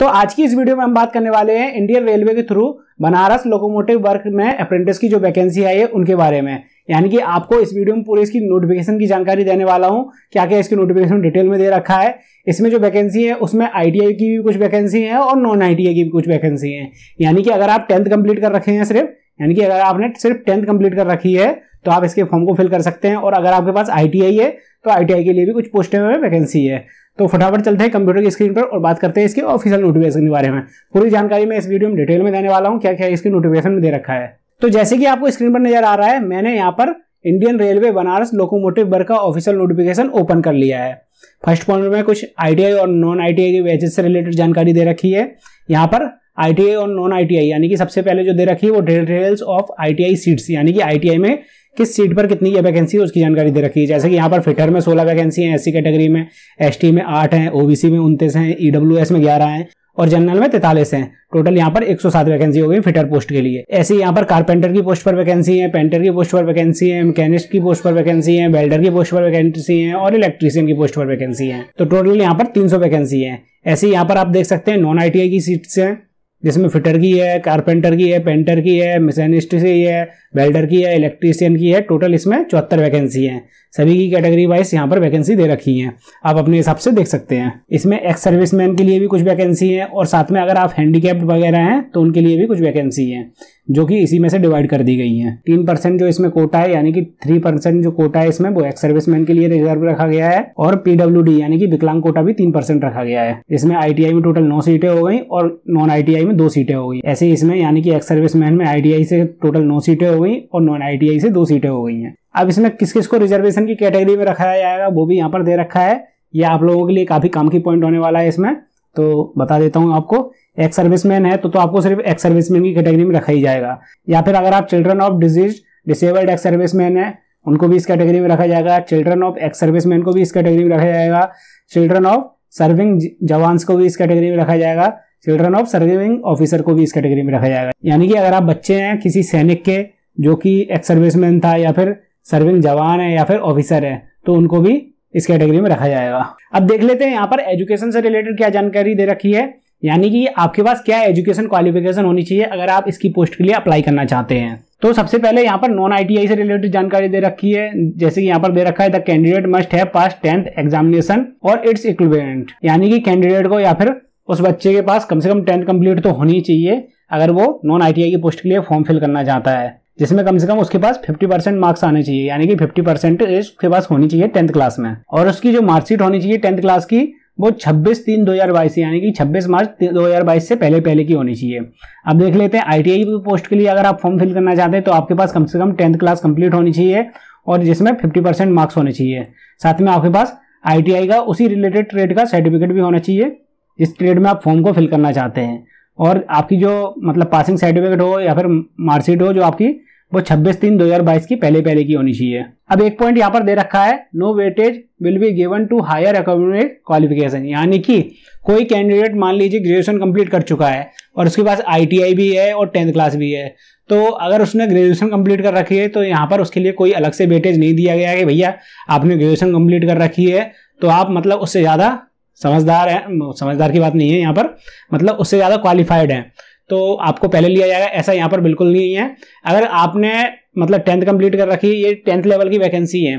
तो आज की इस वीडियो में हम बात करने वाले हैं इंडियन रेलवे के थ्रू बनारस लोकोमोटिव वर्क में अप्रेंटिस की जो वैकेंसी आई है उनके बारे में यानी कि आपको इस वीडियो में पूरी इसकी नोटिफिकेशन की जानकारी देने वाला हूं क्या क्या इसकी नोटिफिकेशन डिटेल में दे रखा है इसमें जो वैकेंसी है उसमें आई की भी कुछ वैकेंसी है और नॉन आई की भी कुछ वैकेंसी है यानी कि अगर आप टेंथ कंप्लीट कर रखे हैं सिर्फ यानी कि अगर आपने सिर्फ टेंथ कंप्लीट कर रखी है तो आप इसके फॉर्म को फिल कर सकते हैं और अगर आपके पास आई है तो आई के लिए भी कुछ पोस्टें में वैकेंसी है तो फटाफट चलते हैं कंप्यूटर की स्क्रीन पर और बात करते हैं इसके ऑफिशियल नोटिफिकेशन के बारे में पूरी जानकारी मैं इस वीडियो में डिटेल में देने वाला हूँ क्या क्या इसके नोटिफिकेशन में दे रखा है तो जैसे कि आपको स्क्रीन पर नजर आ रहा है मैंने यहाँ पर इंडियन रेलवे बनारस लोकोमोटिव वर्ग का ऑफिशियल नोटिफिकेशन ओपन कर लिया है फर्स्ट पॉइंट में कुछ आईटीआई और नॉन आईटीआई के वेजेस से रिलेटेड जानकारी दे रखी है यहाँ पर आईटीआई और नॉन आईटीआई यानी कि सबसे पहले जो दे रखी है वो डिटेल्स ऑफ आईटीआई सीट्स यानी कि आईटीआई में किस सीट पर कितनी है वैकेंसी उसकी जानकारी दे रखी है जैसे कि यहाँ पर फिटर में सोलह वैकेंसी है एससी कैटेगरी में एस में आठ है ओबीसी में उन्तीस है ईडब्ल्यू e में ग्यारह है और जनरल में तैतालीस हैं टोटल यहाँ पर 107 वैकेंसी हो गई फिटर पोस्ट के लिए ऐसे यहाँ पर कारपेंटर की पोस्ट पर वैकेंसी है पेंटर की पोस्ट पर वैकेंसी है मैकेनिस्ट की पोस्ट पर वैकेंसी है वेल्डर की पोस्ट पर वैकेंसी है और इलेक्ट्रीशियन की पोस्ट पर वैकेंसी है तो टोटल यहाँ पर तीन वैकेंसी है ऐसे यहाँ पर आप देख सकते हैं नॉन आई की सीट्स हैं जिसमें फिटर की है कारपेंटर की है पेंटर की है मिसनिस्ट की है वेल्डर की है इलेक्ट्रीशियन की है टोटल इसमें चौहत्तर वैकेंसी हैं सभी की कैटेगरी वाइज यहाँ पर वैकेंसी दे रखी हैं आप अपने हिसाब से देख सकते हैं इसमें एक्स सर्विसमैन के लिए भी कुछ वैकेंसी हैं और साथ में अगर आप हैंडीकैप्ड वगैरह हैं तो उनके लिए भी कुछ वैकेंसी है जो कि इसी में से डिवाइड कर दी गई हैं तीन परसेंट जो इसमें कोटा है यानी कि थ्री परसेंट जो कोटा है इसमें वो एक्स सर्विसमैन के लिए रिजर्व रखा गया है और पीडब्ल्यू यानी कि विकलांग कोटा भी तीन परसेंट रखा गया है इसमें आईटीआई में टोटल नौ सीटें हो गई और नॉन आईटीआई में दो सीटें हो गई ऐसे इसमें यानी कि एक्स सर्विसमैन में आईटीआई से टोटल नौ सीटें हो गई और नॉन आईटीआई से दो सीटें हो गई हैं अब इसमें किस किस को रिजर्वेशन की कैटेगरी में रखा जाएगा वो भी यहाँ पर दे रखा है ये आप लोगों के लिए काफ़ी काम की पॉइंट होने वाला है इसमें तो बता देता हूँ आपको एक्स सर्विसमैन है तो, तो आपको सिर्फ एक्स सर्विसमैन की कैटेगरी में रखा ही जाएगा या फिर अगर आप children of deceased disabled ex serviceman है उनको भी इस कैटेगरी में रखा जाएगा चिल्ड्रन ऑफ एक्स सर्विसमैन को भी इस कैटेगरी में रखा जाएगा चिल्ड्रन ऑफ सर्विंग जवान्स को भी इस कैटेगरी में रखा जाएगा चिल्ड्रन ऑफ सर्विंग ऑफिसर को भी इस कैटेगरी में रखा जाएगा यानी कि अगर आप बच्चे हैं किसी सैनिक के जो कि एक्स सर्विसमैन था या फिर सर्विंग जवान है या फिर ऑफिसर है तो उनको भी इस कैटेगरी में रखा जाएगा अब देख लेते हैं यहाँ पर एजुकेशन से रिलेटेड क्या जानकारी दे रखी है यानी कि आपके पास क्या एजुकेशन क्वालिफिकेशन होनी चाहिए अगर आप इसकी पोस्ट के लिए अप्लाई करना चाहते हैं तो सबसे पहले यहाँ पर नॉन आईटीआई से रिलेटेड जानकारी दे रखी है जैसे कि यहाँ पर दे रखा है द कैंडिडेट मस्ट है पास टेंथ एग्जामिनेशन और इट्स इक्विवेलेंट यानी कि कैंडिडेट को या फिर उस बच्चे के पास कम से कम टेंथ कम्प्लीट तो होनी चाहिए अगर वो नॉन आई की पोस्ट के लिए फॉर्म फिल करना चाहता है जिसमें कम से कम उसके पास 50 परसेंट मार्क्स आने चाहिए यानी कि 50 परसेंट उसके पास होनी चाहिए टेंथ क्लास में और उसकी जो मार्कशीट होनी चाहिए टेंथ क्लास की वो 26 तीन 2022 से यानी कि 26 मार्च 2022 से पहले पहले की होनी चाहिए अब देख लेते हैं आईटीआई पोस्ट के लिए अगर आप फॉर्म फिल करना चाहते हैं तो आपके पास कम से कम टेंथ क्लास कंप्लीट होनी चाहिए और जिसमें 50 परसेंट मार्क्स होने चाहिए साथ में आपके पास आईटीआई का उसी रिलेटेड ट्रेड का सर्टिफिकेट भी होना चाहिए जिस ट्रेड में आप फॉर्म को फिल करना चाहते हैं और आपकी जो मतलब पासिंग सर्टिफिकेट हो या फिर मार्कशीट हो जो आपकी वो 26 तीन 2022 की पहले पहले की होनी चाहिए अब एक पॉइंट यहाँ पर दे रखा है no weightage will be given to higher accommodate qualification यानी कि कोई कैंडिडेट मान लीजिए ग्रेजुएशन कंप्लीट कर चुका है और उसके पास आईटीआई भी है और टेंथ क्लास भी है तो अगर उसने ग्रेजुएशन कंप्लीट कर रखी है तो यहाँ पर उसके लिए कोई अलग से वेटेज नहीं दिया गया कि भैया आपने ग्रेजुएशन कंप्लीट कर रखी है तो आप मतलब उससे ज़्यादा समझदार हैं समझदार की बात नहीं है यहाँ पर मतलब उससे ज़्यादा क्वालिफाइड हैं तो आपको पहले लिया जाएगा ऐसा यहाँ पर बिल्कुल नहीं है अगर आपने मतलब टेंथ कंप्लीट कर रखी ये टेंथ लेवल की वैकेंसी है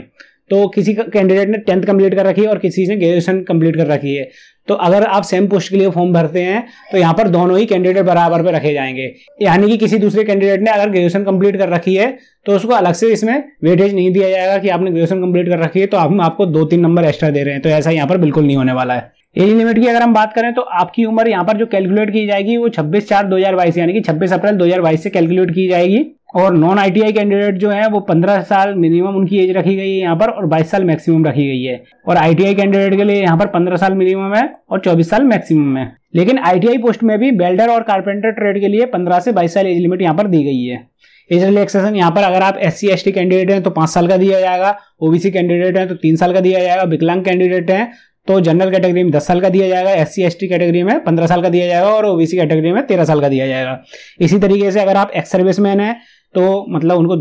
तो किसी कैंडिडेट ने टेंथ कंप्लीट कर रखी है और किसी ने ग्रेजुएशन कंप्लीट कर रखी है तो अगर आप सेम पोस्ट के लिए फॉर्म भरते हैं तो यहाँ पर दोनों ही कैंडिडेट बराबर पे रखे जाएंगे यानी कि किसी दूसरे कैंडिडेट ने अगर ग्रेजुएशन कंप्लीट कर रखी है तो उसको अलग से इसमें वेटेज नहीं दिया जाएगा कि आपने ग्रेजुएशन कंप्लीट कर रखी है तो हम आपको दो तीन नंबर एक्स्ट्रा दे रहे हैं तो ऐसा यहाँ पर बिल्कुल नहीं होने वाला है एज लिमिट की अगर हम बात करें तो आपकी उम्र यहाँ पर जो कैलकुलेट की जाएगी वो 26 चार 2022 यानी कि 26 अप्रैल 2022 से कैलकुलेट की जाएगी और नॉन आईटीआई कैंडिडेट जो है वो 15 साल मिनिमम उनकी एज रखी गई है यहाँ पर और 22 साल मैक्सिमम रखी गई है और आईटीआई कैंडिडेट के लिए यहाँ पर 15 साल मिनिमम है और 24 साल मैक्सिमम है लेकिन आईटीआई पोस्ट में भी बेल्डर और कारपेंटर ट्रेड के लिए 15 से 22 साल एज लिमिट यहाँ पर दी गई है एज रिलेक्सेशन यहाँ पर अगर आप S C S T candidate हैं तो पाँच साल का दिया जाएगा ओबीसी कैंडिडेट हैं तो तीन साल का दिया जाएगा विकलांग कैंडिडेट हैं तो जनरल कैटेगरी में दस साल का दिया जाएगा एस सी कैटेगरी में पंद्रह साल का दिया जाएगा और ओबीसी कैटेगरी में तेरह साल का दिया जाएगा इसी तरीके से अगर आप एक्स सर्विस मैन है तो मतलब उनको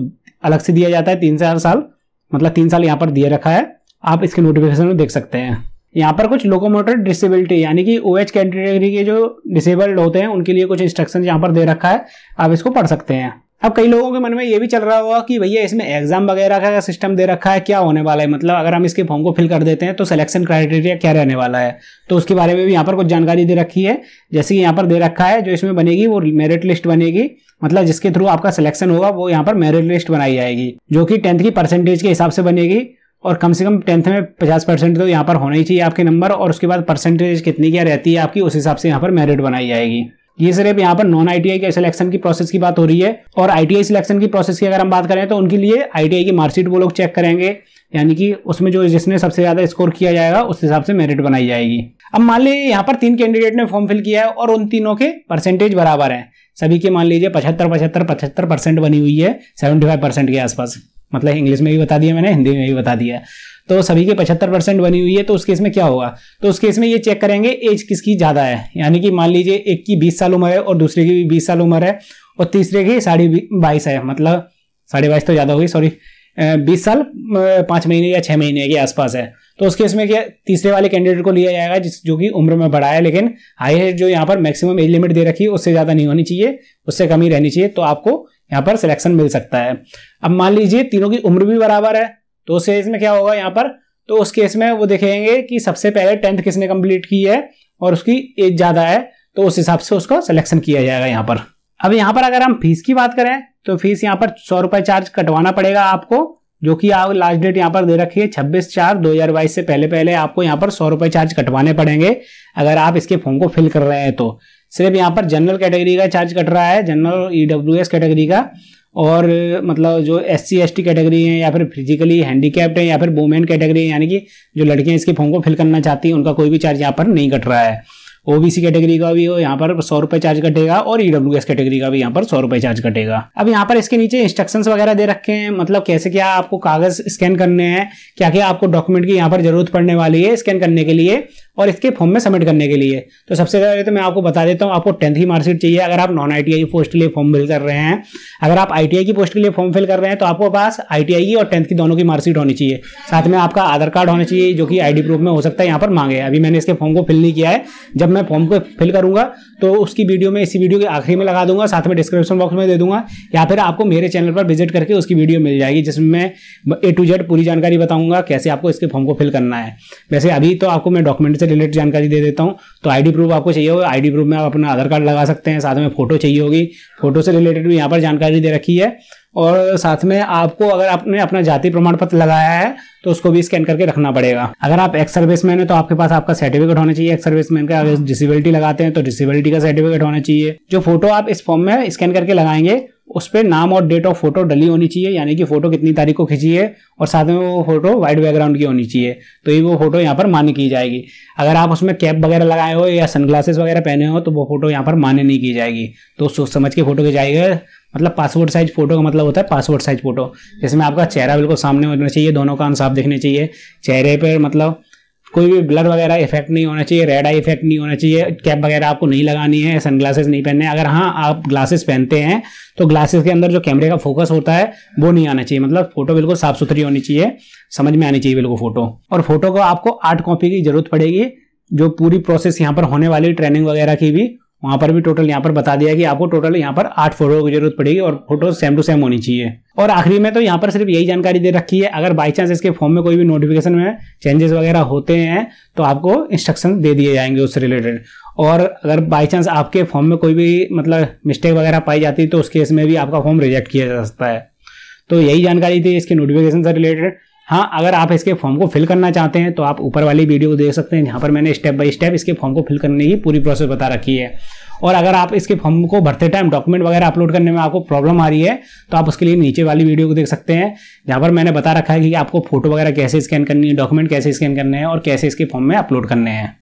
अलग से दिया जाता है तीन चार साल मतलब तीन साल यहाँ पर दिए रखा है आप इसके नोटिफिकेशन में देख सकते हैं यहाँ पर कुछ लोकोमोटर डिसेबिलिटी यानी कि ओ एच कैटेगरी के जो डिसेबल्ड होते हैं उनके लिए कुछ इंस्ट्रक्शन यहाँ पर दे रखा है आप इसको पढ़ सकते हैं अब कई लोगों के मन में ये भी चल रहा होगा कि भैया इसमें एग्जाम वगैरह का सिस्टम दे रखा है क्या होने वाला है मतलब अगर हम इसके फॉर्म को फिल कर देते हैं तो सिलेक्शन क्राइटेरिया क्या रहने वाला है तो उसके बारे में भी यहाँ पर कुछ जानकारी दे रखी है जैसे कि यहाँ पर दे रखा है जो इसमें बनेगी वो मेरिट लिस्ट बनेगी मतलब जिसके थ्रू आपका सिलेक्शन होगा वो यहाँ पर मेरिट लिस्ट बनाई जाएगी जो कि टेंथ की परसेंटेज के हिसाब से बनेगी और कम से कम टेंथ में पचास परसेंट तो यहाँ पर होना ही चाहिए आपके नंबर और उसके बाद परसेंटेज कितनी क्या रहती है आपकी उस हिसाब से यहाँ पर मेरिट बनाई जाएगी ये सिर्फ यहाँ पर नॉन आईटीआई के सिलेक्शन की प्रोसेस की बात हो रही है और आईटीआई सिलेक्शन की प्रोसेस की अगर हम बात करें तो उनके लिए आईटीआई की मार्कशीट वो लोग चेक करेंगे यानी कि उसमें जो जिसने सबसे ज्यादा स्कोर किया जाएगा उस हिसाब से मेरिट बनाई जाएगी अब मान लीजिए यहाँ पर तीन कैंडिडेट ने फॉर्म फिल किया है और उन तीनों के परसेंटेज बराबर है सभी के मान लीजिए पचहत्तर पचहत्तर पचहत्तर परसेंट बनी हुई है सेवेंटी फाइव परसेंट के आसपास मतलब इंग्लिश में भी बता दिया मैंने हिंदी में भी बता दिया तो सभी के पचहत्तर परसेंट बनी हुई है तो उस केस में क्या होगा तो उस केस में ये चेक करेंगे एज किसकी ज़्यादा है यानी कि मान लीजिए एक की बीस साल उम्र है और दूसरे की भी बीस साल उम्र है और तीसरे की साढ़े बाईस है मतलब साढ़े बाईस तो ज़्यादा होगी सॉरी बीस साल पाँच महीने या छः महीने के आसपास है तो उस केस में क्या तीसरे वाले कैंडिडेट को लिया जाएगा जिस जो कि उम्र में बढ़ा है लेकिन हाईएस्ट जो यहाँ पर मैक्सिमम एज लिमिट दे रखी है उससे ज़्यादा नहीं होनी चाहिए उससे कम ही रहनी चाहिए तो आपको यहाँ पर सिलेक्शन मिल सकता है अब मान लीजिए तीनों की उम्र भी बराबर है तो उस केस में क्या होगा यहाँ पर तो उस केस में वो देखेंगे कि सबसे पहले टेंथ किसने कंप्लीट की है और उसकी एज ज़्यादा है तो उस हिसाब से उसको सिलेक्शन किया जाएगा यहाँ पर अब यहाँ पर अगर हम फीस की बात करें तो फीस यहाँ पर सौ रुपये चार्ज कटवाना पड़ेगा आपको जो कि आप लास्ट डेट यहाँ पर दे रखी है छब्बीस चार दो हजार बाईस से पहले पहले आपको यहाँ पर सौ रुपये चार्ज कटवाने पड़ेंगे अगर आप इसके फॉर्म को फिल कर रहे हैं तो सिर्फ यहाँ पर जनरल कैटेगरी का चार्ज कट रहा है जनरल ई कैटेगरी का और मतलब जो S C S T category है या फिर फिजिकली हैंडीकैप्ड है या फिर वोमेन कैटेगरी यानी कि जो लड़कियां इसके फॉर्म को फिल करना चाहती हैं उनका कोई भी चार्ज यहाँ पर नहीं कट रहा है ओबीसी कैटेगरी का भी हो यहाँ पर सौ रुपये चार्ज कटेगा और ईडब्ल्यू एस कैटेगरी का भी यहाँ पर सौ रुपये चार्ज कटेगा अब यहाँ पर इसके नीचे इंस्ट्रक्शंस वगैरह दे रखे हैं मतलब कैसे क्या आपको कागज स्कैन करने हैं क्या क्या आपको डॉक्यूमेंट की यहाँ पर जरूरत पड़ने वाली है स्कैन करने के लिए और इसके फॉर्म में सबमिट करने के लिए तो सबसे पहले तो मैं आपको बता देता हूँ आपको टेंथ की मार्कशीट चाहिए अगर आप नॉन आई की पोस्ट के लिए फॉर्म फिल कर रहे हैं अगर आप आई की पोस्ट के लिए फॉर्म फिल कर रहे हैं तो आपको पास आई की और टेंथ की दोनों की मार्कशीट होनी चाहिए साथ में आपका आधार कार्ड होना चाहिए जो कि आई प्रूफ में हो सकता है यहाँ पर मांगे अभी मैंने इसके फॉर्म को फिल नहीं किया है जब मैं फॉर्म को फिल करूंगा तो उसकी वीडियो में इसी वीडियो के आखिरी में लगा दूंगा साथ में डिस्क्रिप्शन बॉक्स में दे दूंगा या फिर आपको मेरे चैनल पर विजिट करके उसकी वीडियो मिल जाएगी जिसमें मैं ए टू जेड पूरी जानकारी बताऊंगा कैसे आपको इसके फॉर्म को फिल करना है वैसे अभी तो आपको मैं डॉक्यूमेंट से रिलेटेड जानकारी दे देता हूँ तो आईडी प्रूफ आपको चाहिए होगा आईडी प्रूफ में आप अपना आधार कार्ड लगा सकते हैं साथ में फोटो चाहिए होगी फोटो से रिलेटेड भी यहाँ पर जानकारी दे रखी है और साथ में आपको अगर आपने अपना जाति प्रमाण पत्र लगाया है तो उसको भी स्कैन करके रखना पड़ेगा अगर आप एक्स सर्विस मैन है तो आपके पास आपका सर्टिफिकेट होना चाहिए एक्स सर्विस मैन का अगर डिसेबिलिटी लगाते हैं तो डिसेबिलिटी का सर्टिफिकेट होना चाहिए जो फोटो आप इस फॉर्म में स्कैन करके लगाएंगे उस पर नाम और डेट ऑफ फोटो डली होनी चाहिए यानी कि फोटो कितनी तारीख को खींची है और साथ में वो फोटो वाइट बैकग्राउंड की होनी चाहिए तो ये वो फोटो यहाँ पर मान्य की जाएगी अगर आप उसमें कैप वगैरह लगाए हो या सनग्लासेस वगैरह पहने हो तो वो फोटो यहाँ पर मान्य नहीं की जाएगी तो सोच समझ के फोटो खिंचाएगा मतलब पासपोर्ट साइज फोटो का मतलब होता है पासपोर्ट साइज फोटो जिसमें आपका चेहरा बिल्कुल सामने होना चाहिए दोनों का अनुसाफ देखने चाहिए चेहरे पर मतलब कोई भी ब्लर वगैरह इफेक्ट नहीं होना चाहिए रेड आई इफेक्ट नहीं होना चाहिए कैप वगैरह आपको नहीं लगानी है सनग्लासेस नहीं पहनने अगर हाँ आप ग्लासेस पहनते हैं तो ग्लासेस के अंदर जो कैमरे का फोकस होता है वो नहीं आना चाहिए मतलब फोटो बिल्कुल साफ सुथरी होनी चाहिए समझ में आनी चाहिए बिल्कुल फोटो और फोटो को आपको आर्ट कॉपी की जरूरत पड़ेगी जो पूरी प्रोसेस यहाँ पर होने वाली ट्रेनिंग वगैरह की भी वहां पर भी टोटल यहाँ पर बता दिया कि आपको टोटल यहाँ पर आठ फोटो की जरूरत पड़ेगी और फोटो सेम टू सेम होनी चाहिए और आखिरी में तो यहाँ पर सिर्फ यही जानकारी दे रखी है अगर बाई चांस इसके फॉर्म में कोई भी नोटिफिकेशन में चेंजेस वगैरह होते हैं तो आपको इंस्ट्रक्शन दे दिए जाएंगे उससे रिलेटेड और अगर बाई चांस आपके फॉर्म में कोई भी मतलब मिस्टेक वगैरह पाई जाती है तो उस केस में भी आपका फॉर्म रिजेक्ट किया जा सकता है तो यही जानकारी थी इसके नोटिफिकेशन से रिलेटेड हाँ अगर आप इसके फॉर्म को फिल करना चाहते हैं तो आप ऊपर वाली वीडियो को देख सकते हैं जहाँ पर मैंने स्टेप बाय स्टेप इसके फॉर्म को फिल करने की पूरी प्रोसेस बता रखी है और अगर आप इसके फॉर्म को भरते टाइम डॉक्यूमेंट वगैरह अपलोड करने में आपको प्रॉब्लम आ रही है तो आप उसके लिए नीचे वाली वीडियो को देख सकते हैं जहाँ पर मैंने बता रखा है कि आपको फोटो वगैरह कैसे स्कैन करनी है डॉक्यूमेंट कैसे स्कैन करने हैं और कैसे इसके फॉर्म में अपलोड करने हैं